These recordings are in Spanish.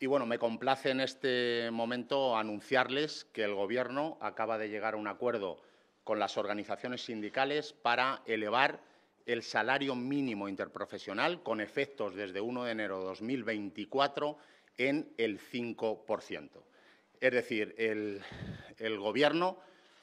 Y bueno, me complace en este momento anunciarles que el Gobierno acaba de llegar a un acuerdo con las organizaciones sindicales para elevar el salario mínimo interprofesional con efectos desde 1 de enero de 2024 en el 5%. Es decir, el, Gobierno,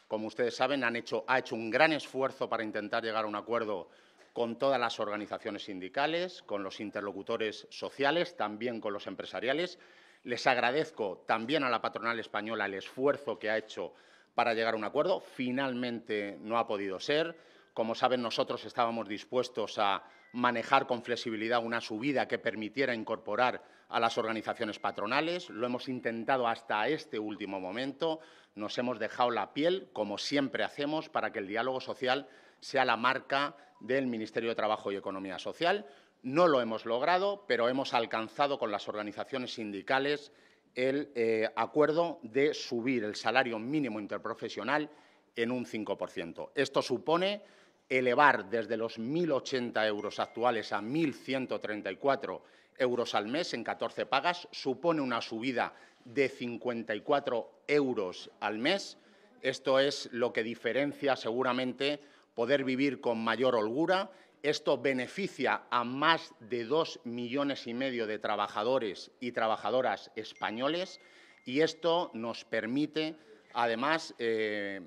como ustedes saben, ha hecho un gran esfuerzo para intentar llegar a un acuerdo con todas las organizaciones sindicales, con los interlocutores sociales, también con los empresariales. Les agradezco también a la patronal española el esfuerzo que ha hecho para llegar a un acuerdo. Finalmente no ha podido ser. Como saben, nosotros estábamos dispuestos a manejar con flexibilidad una subida que permitiera incorporar a las organizaciones patronales. Lo hemos intentado hasta este último momento. Nos hemos dejado la piel, como siempre hacemos, para que el diálogo social sea la marca del Ministerio de Trabajo y Economía Social. No lo hemos logrado, pero hemos alcanzado con las organizaciones sindicales el eh, acuerdo de subir el salario mínimo interprofesional en un 5%. Esto supone elevar desde los 1.080 euros actuales a 1.134 euros al mes en 14 pagas, supone una subida de 54 euros al mes. Esto es lo que diferencia seguramente poder vivir con mayor holgura. Esto beneficia a más de dos millones y medio de trabajadores y trabajadoras españoles y esto nos permite, además, eh,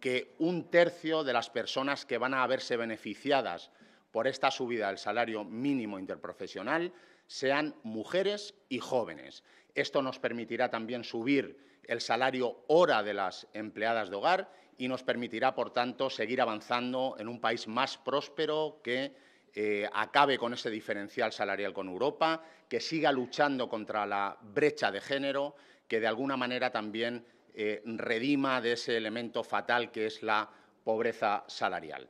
que un tercio de las personas que van a verse beneficiadas por esta subida del salario mínimo interprofesional sean mujeres y jóvenes. Esto nos permitirá también subir el salario hora de las empleadas de hogar y nos permitirá, por tanto, seguir avanzando en un país más próspero que eh, acabe con ese diferencial salarial con Europa, que siga luchando contra la brecha de género, que de alguna manera también eh, redima de ese elemento fatal que es la pobreza salarial.